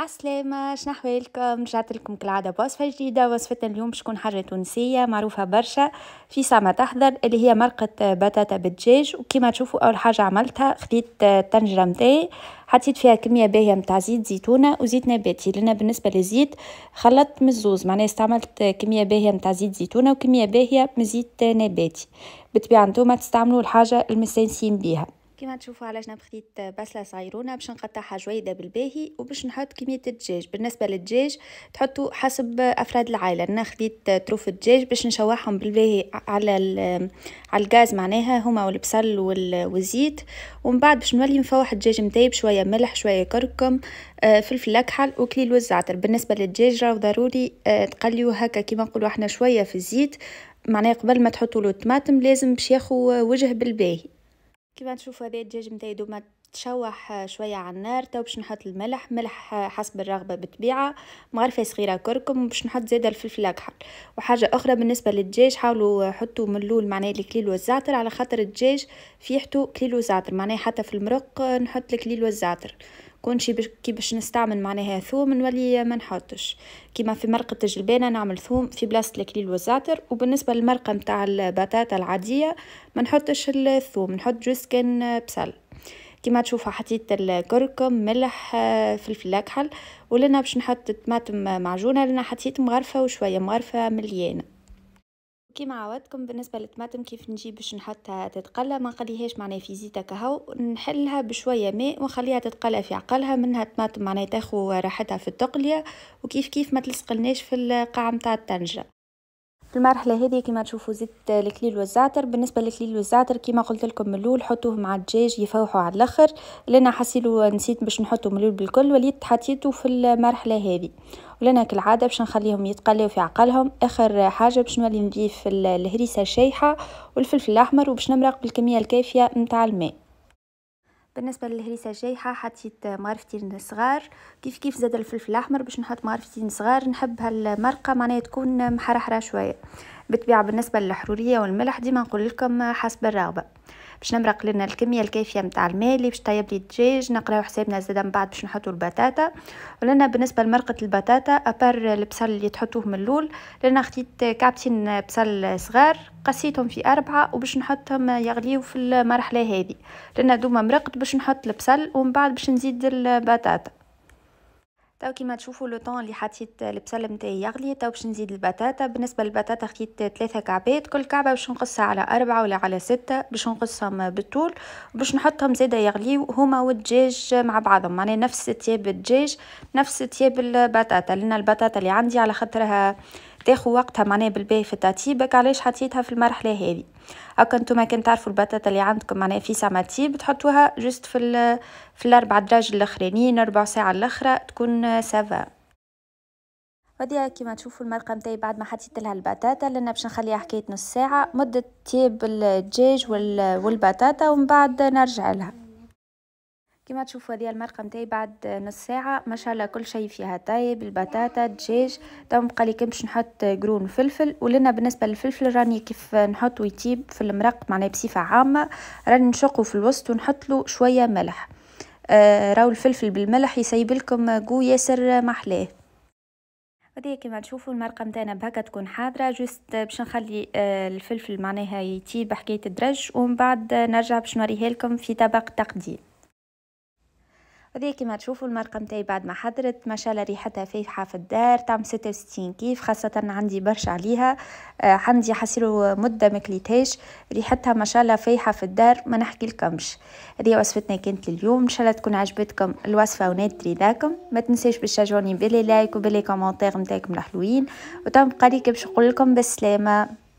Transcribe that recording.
عسلامة شنو احوالكم رجعت لكم كالعادة بوصفة جديدة وصفتنا اليوم بشكون حاجة تونسية معروفة برشا في سما تحضر اللي هي مرقة بطاطا بالدجاج وكما تشوفوا أول حاجة عملتها خديت الطنجرة متاعي حطيت فيها كمية باهية متاع زيت زيتونة وزيت نباتي لأن بالنسبة للزيت خلطت من الزوز معناها استعملت كمية باهية متاع زيت زيتونة وكمية باهية من زيت نباتي بالطبيعة نتوما تستعملوا الحاجة المستانسين بيها كيما تشوفوا علاش خديت بصله صغيرونه باش نقطعها جويده بالباهي وباش نحط كميه الدجاج بالنسبه للدجاج تحطوا حسب افراد العائله انا خديت طروف الدجاج باش نشوحهم بالباهي على على الغاز معناها هما والبصل والزيت ومن بعد باش نولي نفوح الدجاج مطيب شويه ملح شويه كركم آه، فلفل اكحل وكليل والزعتر بالنسبه للدجاج راهو ضروري آه، تقليو هكا كيما نقولوا احنا شويه في الزيت معناها قبل ما تحطوا له الطماطم لازم باش ياخو وجه بالباهي كيما تشوفوا هذه الدجاج نتاعي دوما تشوح شويه على النار تو باش نحط الملح ملح حسب الرغبه بالطبيعه مغرفه صغيره كركم باش نحط زاده الفلفل اكحل وحاجه اخرى بالنسبه للدجاج حاولوا حطوا من الاول معناه الكليل والزعتر على خاطر الدجاج فيحتو كليل وزعتر معناه حتى في المرق نحط الكليل والزعتر كون شي كي باش نستعمل معناها ثوم نولي ما نحطش كيما في مرقة الجلبانة نعمل ثوم في بلاصة الكليل والزعتر وبالنسبة للمرقة متاع البطاطا العادية ما نحطش الثوم نحط جوست كان بصل كيما تشوفوا حطيت الكركم ملح آه، فلفل اكحل ولنا باش نحط طماطم معجونه لنا حطيت مغرفه وشويه مغرفه مليانه كيما عودتكم بالنسبه للطماطم كيف نجي باش نحطها تتقلى ما نخليهاش معناها في زيت كهو نحلها بشويه ماء ونخليها تتقلى في عقلها منها الطماطم معناها تاخو راحتها في التقليه وكيف كيف ما تلصقلناش في القاع نتاع الطنجره في المرحله هذه كما تشوفوا زدت الكليل والزعتر بالنسبه للكليل والزعتر كما قلت لكم من الاول حطوه مع الدجاج يفوحوا على الاخر لان حسيت نسيت باش نحطو من الاول بالكل وليت حطيته في المرحله هذه ولنا كالعاده باش نخليهم يتقلاو في عقلهم اخر حاجه باش نولي نضيف الهريسه الشايحه والفلفل الاحمر وباش نمرق بالكميه الكافيه نتاع الماء بالنسبه للهريسه الجايحه حطيت مارفتين صغار كيف كيف زاد الفلفل الاحمر باش نحط مارفتين صغار نحب هالمرقه معناها تكون محرحره شويه بالطبيعه بالنسبه للحروريه والملح ديما نقول لكم حسب الرغبه باش نمرق لنا الكميه الكافيه نتاع الماء اللي باش طيب لي الدجاج نقراو حسابنا زادا من بعد باش نحطوا البطاطا ولنا بالنسبه لمرقه البطاطا ابار البصل اللي تحطوه من الاول لنا خديت كعبتين بصل صغار قسيتهم في أربعة وباش نحطهم يغليو في المرحله هذه لنا دوما مرقت باش نحط البصل ومن بعد باش نزيد البطاطا تو كيما تشوفوا لو طون اللي حطيت البصل نتاعي يغلي تو باش نزيد البطاطا بالنسبه للبطاطا خديت ثلاثة كعبات كل كعبه باش نقصها على أربعة ولا على ستة باش نقصهم بالطول باش نحطهم زيدا يغليو هما والدجاج مع بعضهم معناها نفس تياب الدجاج نفس تياب البطاطا لان البطاطا اللي عندي على خاطرها تاخو وقتها معناها بالباهي في تطيبك علاش حطيتها في المرحله هذه هكا نتوما كان تعرفوا البطاطا اللي عندكم معناها في سما تطيب تحطوها جست في في الاربع دراج الاخرانيين ربع ساعه الاخرى تكون سافا وديها كيما تشوفوا المرقه نتاعي بعد ما حطيت لها البطاطا لان باش نخليها حكايه نص ساعه مده تياب الدجاج والبطاطا ومن بعد نرجع لها كما تشوفوا هذه المرقه نتاعي بعد نص ساعه ما شاء الله كل شيء فيها طيب البطاطا الدجاج تو بقى لي كمش نحط قرون فلفل ولنا بالنسبه للفلفل راني كيف نحط ويتيب في المرق معناه بصفه عامه راني نشقه في الوسط ونحط له شويه ملح آه راو الفلفل بالملح يسيب لكم جو ياسر محلاه هذه كما تشوفوا المرقه نتاعنا بهكا تكون حاضره جوست باش نخلي آه، الفلفل معناها يطيب حكايه الدرج ومن بعد نرجع باش نوريها لكم في طبق تقديم هذه كما تشوفوا المرقة متاعي بعد ما حضرت ما شاء الله ريحتها فايحه في الدار تعمل 66 كيف خاصة عندي برشا عليها آه عندي حسيرو مدة ما كليتهاش ريحتها ما شاء الله فايحة في الدار ما نحكي لكمش هذه وصفتنا كانت لليوم ان شاء الله تكون عجبتكم الوصفة ونادت رضاكم ما تنسيش باش تشجعوني بلي لايك وبلي كومونتير متاعكم الحلوين وتم بقى باش نقول لكم بالسلامة